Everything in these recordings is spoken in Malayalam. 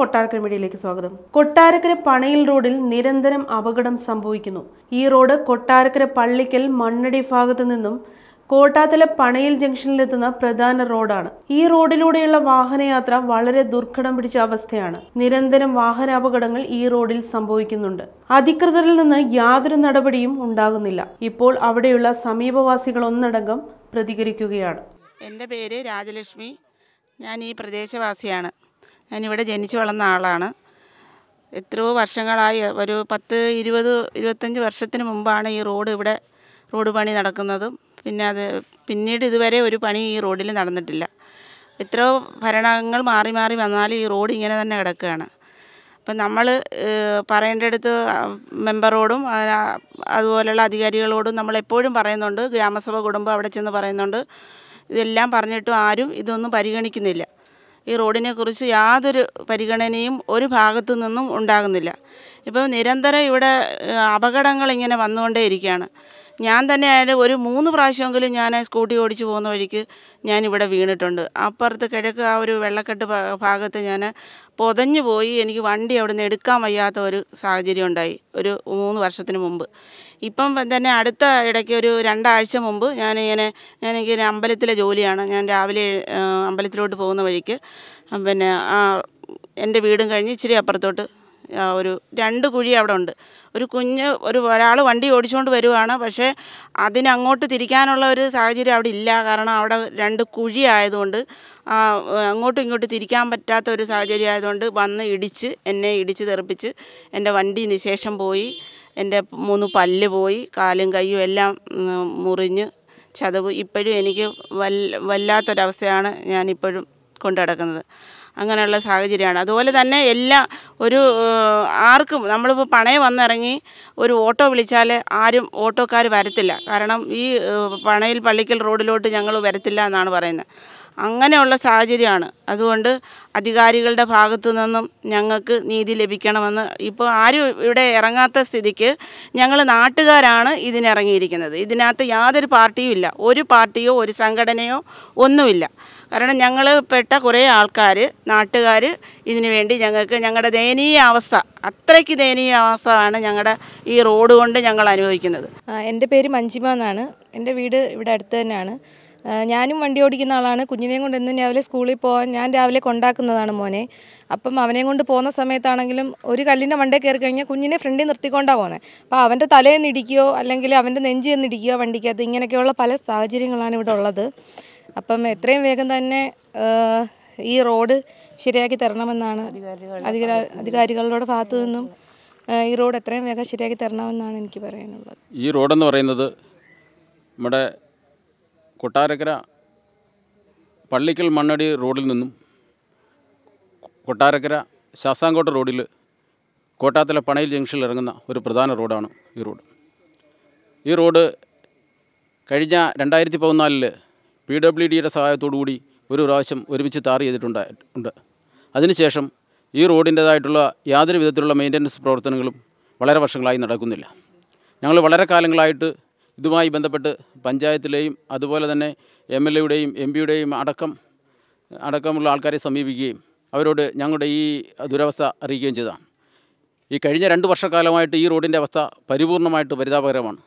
കൊട്ടാരക്കര മീഡിയയിലേക്ക് സ്വാഗതം കൊട്ടാരക്കര പണയിൽ റോഡിൽ നിരന്തരം അപകടം സംഭവിക്കുന്നു ഈ റോഡ് കൊട്ടാരക്കര പള്ളിക്കൽ മണ്ണടി ഭാഗത്തു നിന്നും കോട്ടാത്തല പണയിൽ ജംഗ്ഷനിലെത്തുന്ന പ്രധാന റോഡാണ് ഈ റോഡിലൂടെയുള്ള വാഹനയാത്ര വളരെ ദുർഘടം പിടിച്ച അവസ്ഥയാണ് നിരന്തരം വാഹന അപകടങ്ങൾ ഈ റോഡിൽ സംഭവിക്കുന്നുണ്ട് അധികൃതരിൽ നിന്ന് യാതൊരു നടപടിയും ഉണ്ടാകുന്നില്ല ഇപ്പോൾ അവിടെയുള്ള സമീപവാസികൾ ഒന്നടങ്കം പ്രതികരിക്കുകയാണ് എൻ്റെ പേര് രാജലക്ഷ്മി ഞാൻ ഈ പ്രദേശവാസിയാണ് ഞാനിവിടെ ജനിച്ചു വളർന്ന ആളാണ് എത്രയോ വർഷങ്ങളായി ഒരു പത്ത് ഇരുപത് ഇരുപത്തഞ്ച് വർഷത്തിന് മുമ്പാണ് ഈ റോഡ് ഇവിടെ റോഡ് പണി നടക്കുന്നതും പിന്നെ അത് പിന്നീട് ഇതുവരെ ഒരു പണി ഈ റോഡിൽ നടന്നിട്ടില്ല എത്രയോ ഭരണങ്ങൾ മാറി മാറി വന്നാലും ഈ റോഡ് ഇങ്ങനെ തന്നെ കിടക്കുകയാണ് അപ്പം നമ്മൾ പറയേണ്ടടുത്ത് മെമ്പറോടും അതുപോലെയുള്ള അധികാരികളോടും നമ്മൾ എപ്പോഴും പറയുന്നുണ്ട് ഗ്രാമസഭ കുടുംബം അവിടെ ചെന്ന് പറയുന്നുണ്ട് ഇതെല്ലാം പറഞ്ഞിട്ടും ആരും ഇതൊന്നും പരിഗണിക്കുന്നില്ല ഈ റോഡിനെക്കുറിച്ച് യാതൊരു പരിഗണനയും ഒരു ഭാഗത്തു നിന്നും ഉണ്ടാകുന്നില്ല ഇപ്പം നിരന്തരം ഇവിടെ അപകടങ്ങൾ വന്നുകൊണ്ടേ വന്നുകൊണ്ടേയിരിക്കുകയാണ് ഞാൻ തന്നെ ആയാലും ഒരു മൂന്ന് പ്രാവശ്യമെങ്കിലും ഞാൻ സ്കൂട്ടി ഓടിച്ച് പോകുന്ന വഴിക്ക് ഞാനിവിടെ വീണിട്ടുണ്ട് അപ്പുറത്ത് കിഴക്ക് ആ ഒരു വെള്ളക്കെട്ട് ഭാഗത്ത് ഞാൻ പൊതഞ്ഞു പോയി എനിക്ക് വണ്ടി അവിടെ നിന്ന് എടുക്കാൻ വയ്യാത്ത ഒരു സാഹചര്യം ഉണ്ടായി ഒരു മൂന്ന് വർഷത്തിന് മുമ്പ് ഇപ്പം തന്നെ അടുത്ത ഇടയ്ക്ക് ഒരു രണ്ടാഴ്ച മുമ്പ് ഞാനിങ്ങനെ ഞാൻ എനിക്ക് അമ്പലത്തിലെ ജോലിയാണ് ഞാൻ രാവിലെ അമ്പലത്തിലോട്ട് പോകുന്ന വഴിക്ക് പിന്നെ ആ എൻ്റെ വീടും കഴിഞ്ഞ് ഇച്ചിരി അപ്പുറത്തോട്ട് ഒരു രണ്ട് കുഴി അവിടെ ഉണ്ട് ഒരു കുഞ്ഞ് ഒരു ഒരാൾ വണ്ടി ഓടിച്ചുകൊണ്ട് വരുവാണ് പക്ഷേ അതിനങ്ങോട്ട് തിരിക്കാനുള്ള ഒരു സാഹചര്യം അവിടെ ഇല്ല കാരണം അവിടെ രണ്ട് കുഴി ആയതുകൊണ്ട് അങ്ങോട്ടും ഇങ്ങോട്ടും തിരിക്കാൻ പറ്റാത്ത ഒരു സാഹചര്യം ആയതുകൊണ്ട് വന്ന് ഇടിച്ച് എന്നെ ഇടിച്ച് തെറിപ്പിച്ച് എൻ്റെ വണ്ടി നിശേഷം പോയി എൻ്റെ മൂന്ന് പല്ല് പോയി കാലും കൈയും എല്ലാം മുറിഞ്ഞ് ചതവ് ഇപ്പോഴും എനിക്ക് വല്ല വല്ലാത്തൊരവസ്ഥയാണ് ഞാനിപ്പോഴും കൊണ്ടു നടക്കുന്നത് അങ്ങനെയുള്ള സാഹചര്യമാണ് അതുപോലെ തന്നെ എല്ലാ ഒരു ആർക്കും നമ്മളിപ്പോൾ പണയം വന്നിറങ്ങി ഒരു ഓട്ടോ വിളിച്ചാൽ ആരും ഓട്ടോക്കാർ വരത്തില്ല കാരണം ഈ പണയിൽ പള്ളിക്കൽ റോഡിലോട്ട് ഞങ്ങൾ വരത്തില്ല എന്നാണ് പറയുന്നത് അങ്ങനെയുള്ള സാഹചര്യമാണ് അതുകൊണ്ട് അധികാരികളുടെ ഭാഗത്തു നിന്നും ഞങ്ങൾക്ക് നീതി ലഭിക്കണമെന്ന് ഇപ്പോൾ ആരും ഇവിടെ ഇറങ്ങാത്ത സ്ഥിതിക്ക് ഞങ്ങൾ നാട്ടുകാരാണ് ഇതിനിറങ്ങിയിരിക്കുന്നത് ഇതിനകത്ത് യാതൊരു പാർട്ടിയും ഇല്ല ഒരു പാർട്ടിയോ ഒരു സംഘടനയോ ഒന്നുമില്ല കാരണം ഞങ്ങൾ പെട്ട കുറേ ആൾക്കാർ നാട്ടുകാർ ഇതിനു വേണ്ടി ഞങ്ങൾക്ക് ഞങ്ങളുടെ ദയനീയ അവസ്ഥ അത്രയ്ക്ക് ദയനീയ അവസ്ഥയാണ് ഞങ്ങളുടെ ഈ റോഡ് കൊണ്ട് ഞങ്ങൾ അനുഭവിക്കുന്നത് എൻ്റെ പേര് മഞ്ജിമ എന്നാണ് എൻ്റെ വീട് ഇവിടെ അടുത്ത് തന്നെയാണ് ഞാനും വണ്ടി ഓടിക്കുന്ന ആളാണ് കുഞ്ഞിനെയും കൊണ്ട് എന്നും രാവിലെ സ്കൂളിൽ പോകാൻ ഞാൻ രാവിലെ കൊണ്ടാക്കുന്നതാണ് മോനെ അപ്പം അവനെ കൊണ്ട് പോകുന്ന സമയത്താണെങ്കിലും ഒരു കല്ലിൻ്റെ മണ്ടേ കയറി കഴിഞ്ഞാൽ കുഞ്ഞിനെ ഫ്രണ്ടിൽ നിർത്തിക്കൊണ്ടാണ് പോകുന്നത് അപ്പോൾ അവൻ്റെ തലയിൽ നിന്നിടിക്കുകയോ അല്ലെങ്കിൽ അവൻ്റെ നെഞ്ചിൽ നിന്നിടിക്കുകയോ വണ്ടിക്കകത്ത് ഇങ്ങനെയൊക്കെയുള്ള പല സാഹചര്യങ്ങളാണ് ഇവിടെ ഉള്ളത് അപ്പം എത്രയും വേഗം തന്നെ ഈ റോഡ് ശരിയാക്കി തരണമെന്നാണ് അധികാര അധികാരികളുടെ ഭാഗത്തു നിന്നും ഈ റോഡ് എത്രയും വേഗം ശരിയാക്കി തരണമെന്നാണ് എനിക്ക് പറയാനുള്ളത് ഈ റോഡെന്ന് പറയുന്നത് നമ്മുടെ കൊട്ടാരക്കര പള്ളിക്കൽ മണ്ണടി റോഡിൽ നിന്നും കൊട്ടാരക്കര ശാസാങ്കോട്ട റോഡിൽ കോട്ടാത്തല പണയിൽ ജംഗ്ഷനിൽ ഇറങ്ങുന്ന ഒരു പ്രധാന റോഡാണ് ഈ റോഡ് ഈ റോഡ് കഴിഞ്ഞ രണ്ടായിരത്തി പതിനാലിൽ പി ഡബ്ല്യു ഡിയുടെ സഹായത്തോടുകൂടി ഒരു പ്രാവശ്യം ഒരുമിച്ച് താർ ചെയ്തിട്ടുണ്ട് ഉണ്ട് അതിനുശേഷം ഈ റോഡിൻ്റേതായിട്ടുള്ള യാതൊരു വിധത്തിലുള്ള മെയിൻ്റനൻസ് പ്രവർത്തനങ്ങളും വളരെ വർഷങ്ങളായി നടക്കുന്നില്ല ഞങ്ങൾ വളരെ കാലങ്ങളായിട്ട് ഇതുമായി ബന്ധപ്പെട്ട് പഞ്ചായത്തിലെയും അതുപോലെ തന്നെ എം എൽ എയുടെയും എം പിയുടെയും അടക്കം അടക്കമുള്ള ആൾക്കാരെ സമീപിക്കുകയും അവരോട് ഞങ്ങളുടെ ഈ ദുരവസ്ഥ അറിയിക്കുകയും ചെയ്താണ് ഈ കഴിഞ്ഞ രണ്ട് വർഷക്കാലമായിട്ട് ഈ റോഡിൻ്റെ അവസ്ഥ പരിപൂർണമായിട്ട് പരിതാപകരമാണ്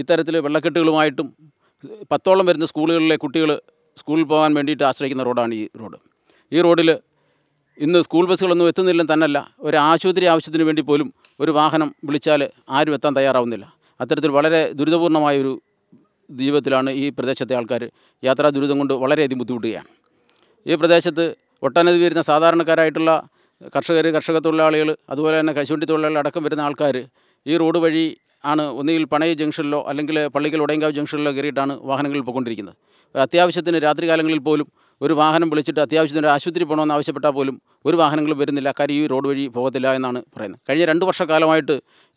ഇത്തരത്തിൽ വെള്ളക്കെട്ടുകളുമായിട്ടും പത്തോളം വരുന്ന സ്കൂളുകളിലെ കുട്ടികൾ സ്കൂളിൽ പോകാൻ വേണ്ടിയിട്ട് ആശ്രയിക്കുന്ന റോഡാണ് ഈ റോഡ് ഈ റോഡിൽ ഇന്ന് സ്കൂൾ ബസ്സുകളൊന്നും എത്തുന്നില്ലെന്ന് തന്നല്ല ഒരു ആശുപത്രി ആവശ്യത്തിന് വേണ്ടി പോലും ഒരു വാഹനം വിളിച്ചാൽ ആരും എത്താൻ തയ്യാറാവുന്നില്ല അത്തരത്തിൽ വളരെ ദുരിതപൂർണമായൊരു ജീവിതത്തിലാണ് ഈ പ്രദേശത്തെ ആൾക്കാർ യാത്രാ ദുരിതം കൊണ്ട് വളരെയധികം ബുദ്ധിമുട്ടുകയാണ് ഈ പ്രദേശത്ത് ഒട്ടനവധി വരുന്ന സാധാരണക്കാരായിട്ടുള്ള കർഷകർ കർഷക തൊഴിലാളികൾ അതുപോലെ തന്നെ കശുവണ്ടി തൊഴിലാളികൾ അടക്കം വരുന്ന ആൾക്കാർ ഈ റോഡ് വഴി ആണ് ഒന്നുകിൽ പണയ ജംഗ്ഷനിലോ അല്ലെങ്കിൽ പള്ളിക്കൽ ഉടയങ്കാവ് ജംഗ്ഷനിലോ കയറിയിട്ടാണ് വാഹനങ്ങളിൽ പോയിക്കൊണ്ടിരിക്കുന്നത് അത്യാവശ്യത്തിന് രാത്രികാലങ്ങളിൽ പോലും ഒരു വാഹനം വിളിച്ചിട്ട് അത്യാവശ്യത്തിന് ഒരു ആശുപത്രി പോകണമെന്ന് ആവശ്യപ്പെട്ടാൽ പോലും ഒരു വാഹനങ്ങളും വരുന്നില്ല കാര്യം ഈ റോഡ് വഴി പോകത്തില്ല എന്നാണ് പറയുന്നത് കഴിഞ്ഞ രണ്ട് വർഷക്കാലമായിട്ട്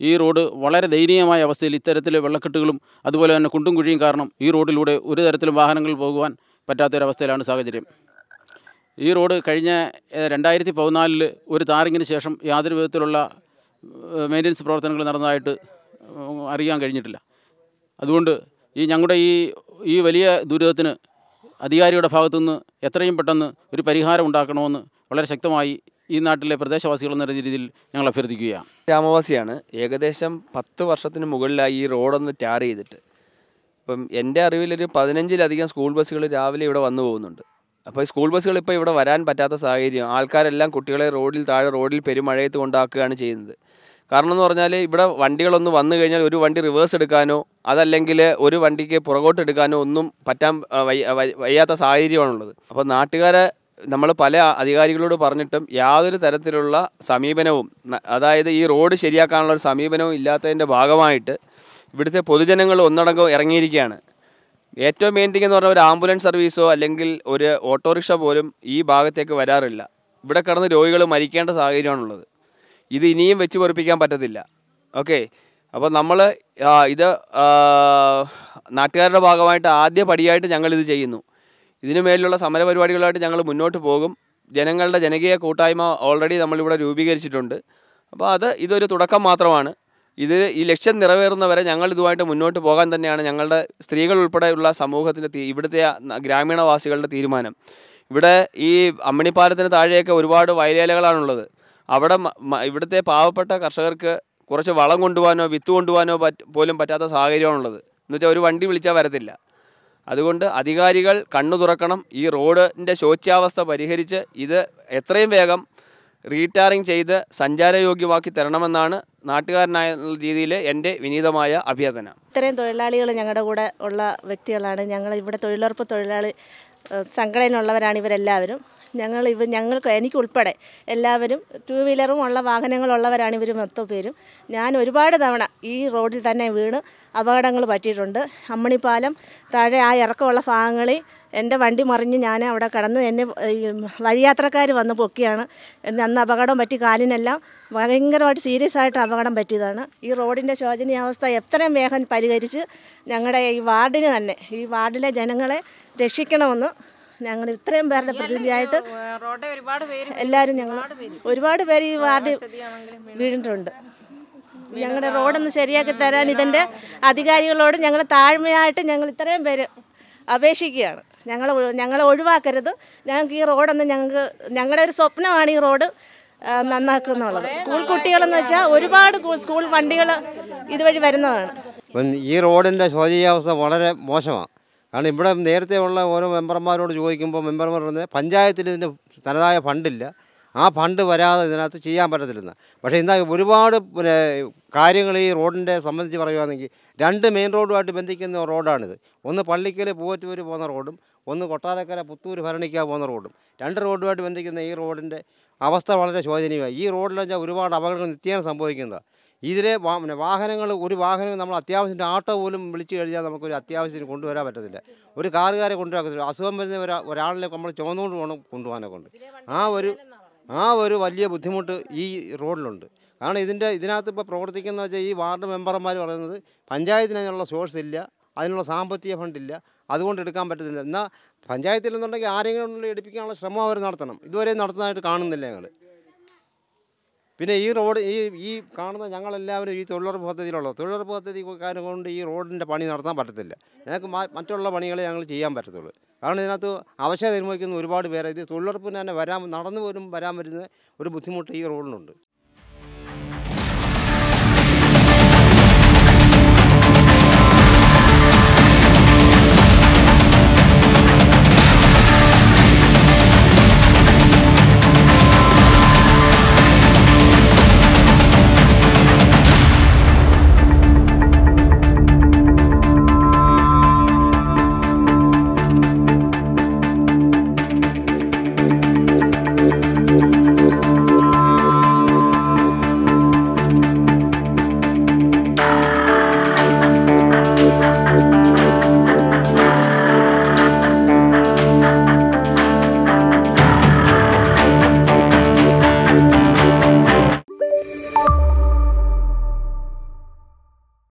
ഈ റോഡ് വളരെ ദയനീയമായ അവസ്ഥയിൽ ഇത്തരത്തിൽ വെള്ളക്കെട്ടുകളും അതുപോലെ തന്നെ കുണ്ടും കുഴിയും കാരണം ഈ റോഡിലൂടെ ഒരു തരത്തിലും വാഹനങ്ങൾ പോകുവാൻ പറ്റാത്തൊരവസ്ഥയിലാണ് സാഹചര്യം ഈ റോഡ് കഴിഞ്ഞ രണ്ടായിരത്തി പതിനാലിൽ ഒരു താറിങ്ങിന് ശേഷം യാതൊരു വിധത്തിലുള്ള മെയിൻ്റനൻസ് പ്രവർത്തനങ്ങൾ നടന്നതായിട്ട് അറിയാൻ കഴിഞ്ഞിട്ടില്ല അതുകൊണ്ട് ഈ ഞങ്ങളുടെ ഈ ഈ വലിയ ദുരിതത്തിന് അധികാരിയുടെ ഭാഗത്തുനിന്ന് എത്രയും പെട്ടെന്ന് ഒരു പരിഹാരം ഉണ്ടാക്കണമെന്ന് വളരെ ശക്തമായി ഈ നാട്ടിലെ പ്രദേശവാസികൾ എന്ന രീതിയിൽ ഞങ്ങൾ അഭ്യർത്ഥിക്കുകയാണ് ഗ്രാമവാസിയാണ് ഏകദേശം പത്ത് വർഷത്തിന് മുകളിലായി ഈ റോഡൊന്ന് ടാർ ചെയ്തിട്ട് ഇപ്പം എൻ്റെ അറിവിലൊരു പതിനഞ്ചിലധികം സ്കൂൾ ബസ്സുകൾ രാവിലെ ഇവിടെ വന്നു പോകുന്നുണ്ട് അപ്പോൾ സ്കൂൾ ബസ്സുകൾ ഇപ്പോൾ ഇവിടെ വരാൻ പറ്റാത്ത സാഹചര്യം ആൾക്കാരെല്ലാം കുട്ടികളെ റോഡിൽ താഴെ റോഡിൽ പെരുമഴയത്ത് കൊണ്ടാക്കുകയാണ് ചെയ്യുന്നത് കാരണം എന്ന് പറഞ്ഞാൽ ഇവിടെ വണ്ടികളൊന്ന് വന്നു കഴിഞ്ഞാൽ ഒരു വണ്ടി റിവേഴ്സ് എടുക്കാനോ അതല്ലെങ്കിൽ ഒരു വണ്ടിക്ക് പുറകോട്ട് എടുക്കാനോ ഒന്നും പറ്റാൻ വയ്യാത്ത സാഹചര്യമാണുള്ളത് അപ്പോൾ നാട്ടുകാരെ നമ്മൾ പല അധികാരികളോട് പറഞ്ഞിട്ടും യാതൊരു തരത്തിലുള്ള സമീപനവും അതായത് ഈ റോഡ് ശരിയാക്കാനുള്ള ഒരു സമീപനവും ഇല്ലാത്തതിൻ്റെ ഭാഗമായിട്ട് ഇവിടുത്തെ പൊതുജനങ്ങൾ ഒന്നടങ്കം ഇറങ്ങിയിരിക്കുകയാണ് ഏറ്റവും മെയിൻ തിങ് എന്ന് പറഞ്ഞാൽ ഒരു ആംബുലൻസ് സർവീസോ അല്ലെങ്കിൽ ഒരു ഓട്ടോറിക്ഷ പോലും ഈ ഭാഗത്തേക്ക് വരാറില്ല ഇവിടെ കിടന്ന് രോഗികൾ മരിക്കേണ്ട സാഹചര്യമാണുള്ളത് ഇത് ഇനിയും വെച്ച് പൊറിപ്പിക്കാൻ പറ്റത്തില്ല ഓക്കെ അപ്പോൾ നമ്മൾ ഇത് നാട്ടുകാരുടെ ഭാഗമായിട്ട് ആദ്യ പടിയായിട്ട് ഞങ്ങളിത് ചെയ്യുന്നു ഇതിനു മേലുള്ള സമരപരിപാടികളായിട്ട് ഞങ്ങൾ മുന്നോട്ട് പോകും ജനങ്ങളുടെ ജനകീയ കൂട്ടായ്മ ഓൾറെഡി നമ്മളിവിടെ രൂപീകരിച്ചിട്ടുണ്ട് അപ്പോൾ അത് ഇതൊരു തുടക്കം മാത്രമാണ് ഇത് ഈ ലക്ഷ്യം നിറവേറുന്നവരെ ഞങ്ങൾ ഇതുമായിട്ട് മുന്നോട്ട് പോകാൻ തന്നെയാണ് ഞങ്ങളുടെ സ്ത്രീകൾ ഉൾപ്പെടെയുള്ള സമൂഹത്തിൻ്റെ ഇവിടുത്തെ ഗ്രാമീണവാസികളുടെ തീരുമാനം ഇവിടെ ഈ അമ്മണിപ്പാലത്തിന് താഴെയൊക്കെ ഒരുപാട് വയലേലകളാണുള്ളത് അവിടെ ഇവിടുത്തെ പാവപ്പെട്ട കർഷകർക്ക് കുറച്ച് വളം കൊണ്ടുപോകാനോ വിത്ത് കൊണ്ടുപോകാനോ പോലും പറ്റാത്ത സാഹചര്യമാണുള്ളത് എന്ന് വെച്ചാൽ ഒരു വണ്ടി വിളിച്ചാൽ വരത്തില്ല അതുകൊണ്ട് അധികാരികൾ കണ്ണു തുറക്കണം ഈ റോഡിൻ്റെ ശോച്യാവസ്ഥ പരിഹരിച്ച് ഇത് എത്രയും വേഗം റീടാറിങ് ചെയ്ത് സഞ്ചാരയോഗ്യമാക്കി തരണമെന്നാണ് നാട്ടുകാരനായ രീതിയിൽ എൻ്റെ വിനീതമായ അഭ്യർത്ഥന ഇത്രയും തൊഴിലാളികൾ ഞങ്ങളുടെ കൂടെ ഉള്ള വ്യക്തികളാണ് ഞങ്ങൾ ഇവിടെ തൊഴിലുറപ്പ് തൊഴിലാളി സംഘടനയിലുള്ളവരാണ് ഇവരെല്ലാവരും ഞങ്ങൾ ഇവ ഞങ്ങൾക്ക് എനിക്കുൾപ്പെടെ എല്ലാവരും ടു വീലറും ഉള്ള വാഹനങ്ങളുള്ളവരാണ് ഇവർ മൊത്തം പേരും ഞാൻ ഒരുപാട് തവണ ഈ റോഡിൽ തന്നെ വീണ് അപകടങ്ങൾ പറ്റിയിട്ടുണ്ട് അമ്മണിപ്പാലം താഴെ ആ ഇറക്കമുള്ള ഭാഗങ്ങളിൽ എൻ്റെ വണ്ടി മറിഞ്ഞ് ഞാൻ അവിടെ കടന്ന് എന്നെ വഴിയാത്രക്കാർ വന്ന് പൊക്കിയാണ് അന്ന് അപകടം പറ്റി കാലിനെല്ലാം ഭയങ്കരമായിട്ട് സീരിയസ് ആയിട്ട് അപകടം പറ്റിയതാണ് ഈ റോഡിൻ്റെ ശോചനീയാവസ്ഥ എത്രയും വേഗം പരിഹരിച്ച് ഞങ്ങളുടെ ഈ വാർഡിന് തന്നെ ഈ വാർഡിലെ ജനങ്ങളെ രക്ഷിക്കണമെന്ന് ഞങ്ങൾ ഇത്രയും പേരുടെ പ്രതിനിധിയായിട്ട് എല്ലാവരും ഞങ്ങൾ ഒരുപാട് പേര് ഈ വാർഡ് വീണിട്ടുണ്ട് ഞങ്ങളുടെ റോഡൊന്ന് ശരിയാക്കി തരാൻ ഇതിൻ്റെ അധികാരികളോട് ഞങ്ങൾ താഴ്മയായിട്ട് ഞങ്ങൾ ഇത്രയും പേര് അപേക്ഷിക്കുകയാണ് ഞങ്ങൾ ഞങ്ങളെ ഒഴിവാക്കരുത് ഞങ്ങൾക്ക് ഈ റോഡൊന്ന് ഞങ്ങൾക്ക് ഞങ്ങളുടെ ഒരു സ്വപ്നമാണ് ഈ റോഡ് നന്നാക്കുന്നുള്ളത് സ്കൂൾ കുട്ടികളെന്ന് വെച്ചാൽ ഒരുപാട് സ്കൂൾ വണ്ടികൾ ഇതുവഴി വരുന്നതാണ് ഈ റോഡിൻ്റെ ശോചനീയാവസ്ഥ വളരെ മോശമാണ് കാരണം ഇവിടെ നേരത്തെ ഉള്ള ഓരോ മെമ്പർമാരോട് ചോദിക്കുമ്പോൾ മെമ്പർമാർ പറഞ്ഞത് പഞ്ചായത്തിൽ ഇതിൻ്റെ തനതായ ഫണ്ടില്ല ആ ഫണ്ട് വരാതെ ഇതിനകത്ത് ചെയ്യാൻ പറ്റത്തില്ലെന്ന് പക്ഷേ ഇന്ന ഒരുപാട് പിന്നെ കാര്യങ്ങൾ ഈ റോഡിൻ്റെ സംബന്ധിച്ച് പറയുകയാണെങ്കിൽ രണ്ട് മെയിൻ റോഡുമായിട്ട് ബന്ധിക്കുന്ന റോഡാണിത് ഒന്ന് പള്ളിക്കൽ പൂവറ്റൂർ പോകുന്ന റോഡും ഒന്ന് കൊട്ടാരക്കര പുത്തൂർ ഭരണിക്ക പോകുന്ന റോഡും രണ്ട് റോഡുമായിട്ട് ബന്ധിക്കുന്ന ഈ റോഡിൻ്റെ അവസ്ഥ വളരെ ശോചനീയമായി ഈ റോഡിലെന്ന് വെച്ചാൽ ഒരുപാട് അപകടങ്ങൾ നിത്യേന സംഭവിക്കുന്നതാണ് ഇതിലെ പിന്നെ വാഹനങ്ങൾ ഒരു വാഹനം നമ്മൾ അത്യാവശ്യത്തിന് ആട്ടോ പോലും വിളിച്ചു കഴിഞ്ഞാൽ നമുക്കൊരു അത്യാവശ്യത്തിന് കൊണ്ടുവരാൻ പറ്റത്തില്ല ഒരു കാറുകാരെ കൊണ്ടുവരാൻ പറ്റത്തില്ല അസുഖം വരുന്ന ഒരാളിനെ നമ്മൾ ചുമന്നുകൊണ്ട് പോകണം കൊണ്ടുപോകാനൊക്കെ കൊണ്ട് ആ ഒരു ആ ഒരു വലിയ ബുദ്ധിമുട്ട് ഈ റോഡിലുണ്ട് കാരണം ഇതിൻ്റെ ഇതിനകത്ത് ഇപ്പോൾ പ്രവർത്തിക്കുന്ന വെച്ചാൽ ഈ വാർഡ് മെമ്പർമാർ പറയുന്നത് പഞ്ചായത്തിന് അതിനുള്ള സോഴ്സ് ഇല്ല അതിനുള്ള സാമ്പത്തിക ഫണ്ടില്ല അതുകൊണ്ട് എടുക്കാൻ പറ്റുന്നില്ല എന്നാൽ പഞ്ചായത്തിൽ നിന്നുണ്ടെങ്കിൽ ആരെങ്കിലും എടുപ്പിക്കാനുള്ള ശ്രമം അവർ നടത്തണം ഇതുവരെ നടത്തുന്നതായിട്ട് കാണുന്നില്ല ഞങ്ങൾ പിന്നെ ഈ റോഡ് ഈ ഈ കാണുന്ന ഞങ്ങളെല്ലാവരും ഈ തൊഴിലുറപ്പ് പദ്ധതിയിലുള്ള തൊഴിലുറപ്പ് പദ്ധതി കൊണ്ട് ഈ റോഡിൻ്റെ പണി നടത്താൻ പറ്റത്തില്ല ഞങ്ങൾക്ക് മറ്റുള്ള പണികളെ ഞങ്ങൾ ചെയ്യാൻ പറ്റത്തുള്ളൂ കാരണം ഇതിനകത്ത് അവശത നിർമ്മിക്കുന്ന ഒരുപാട് പേരെ ഇത് തൊഴിലുറപ്പിന് തന്നെ വരാൻ നടന്നു പോലും വരാൻ വരുന്ന ഒരു ബുദ്ധിമുട്ട് ഈ റോഡിനുണ്ട്